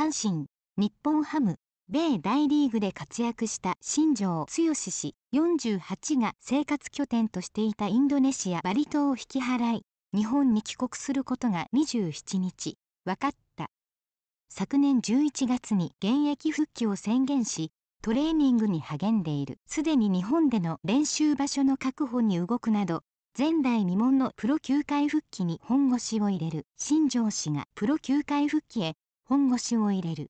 阪神、日本ハム、米大リーグで活躍した新庄剛志氏48が生活拠点としていたインドネシアバリ島を引き払い、日本に帰国することが27日、分かった。昨年11月に現役復帰を宣言し、トレーニングに励んでいる。すでに日本での練習場所の確保に動くなど、前代未聞のプロ球界復帰に本腰を入れる新庄氏がプロ球界復帰へ本腰を入れる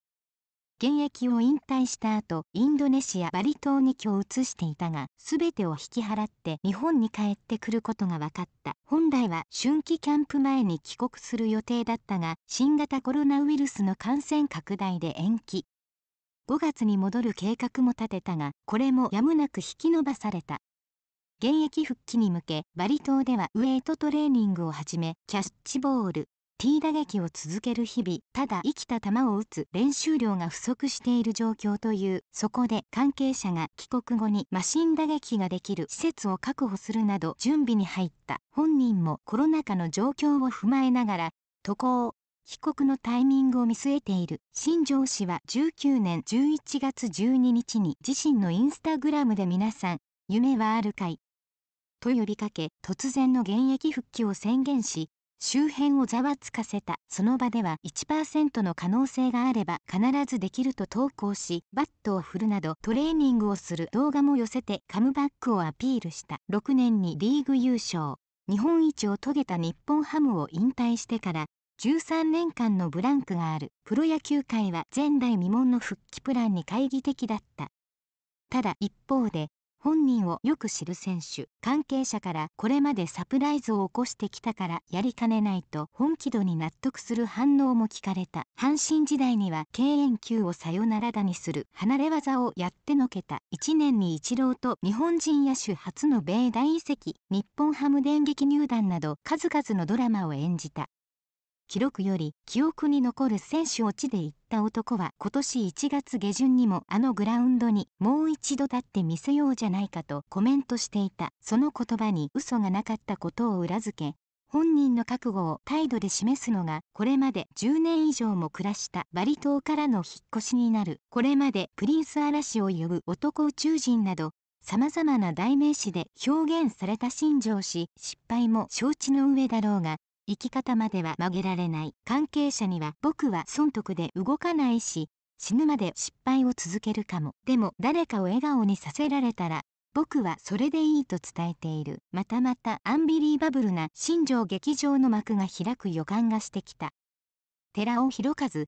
現役を引退した後インドネシアバリ島に居を移していたが全てを引き払って日本に帰ってくることが分かった本来は春季キャンプ前に帰国する予定だったが新型コロナウイルスの感染拡大で延期5月に戻る計画も立てたがこれもやむなく引き延ばされた現役復帰に向けバリ島ではウエイトトレーニングをはじめキャッチボール T 打撃を続ける日々ただ生きた球を打つ練習量が不足している状況というそこで関係者が帰国後にマシン打撃ができる施設を確保するなど準備に入った本人もコロナ禍の状況を踏まえながら渡航帰国のタイミングを見据えている新庄氏は19年11月12日に自身のインスタグラムで皆さん夢はあるかいと呼びかけ突然の現役復帰を宣言し周辺をざわつかせたその場では1%の可能性があれば必ずできると投稿しバットを振るなどトレーニングをする動画も寄せてカムバックをアピールした6年にリーグ優勝日本一を遂げた日本ハムを引退してから13年間のブランクがあるプロ野球界は前代未聞の復帰プランに懐疑的だったただ一方で本人をよく知る選手関係者からこれまでサプライズを起こしてきたからやりかねないと本気度に納得する反応も聞かれた阪神時代には敬遠球をさよならだにする離れ技をやってのけた1年にイチローと日本人野手初の米大移籍日本ハム電撃入団など数々のドラマを演じた記録より記憶に残る選手を地で行った男は今年1月下旬にもあのグラウンドにもう一度立ってみせようじゃないかとコメントしていたその言葉に嘘がなかったことを裏付け本人の覚悟を態度で示すのがこれまで10年以上も暮らしたバリ島からの引っ越しになるこれまでプリンス嵐を呼ぶ男宇宙人など様々な代名詞で表現された新庄氏失敗も承知の上だろうが生き方までは曲げられない関係者には僕は損得で動かないし死ぬまで失敗を続けるかもでも誰かを笑顔にさせられたら僕はそれでいいと伝えているまたまたアンビリーバブルな新庄劇場の幕が開く予感がしてきた寺尾博和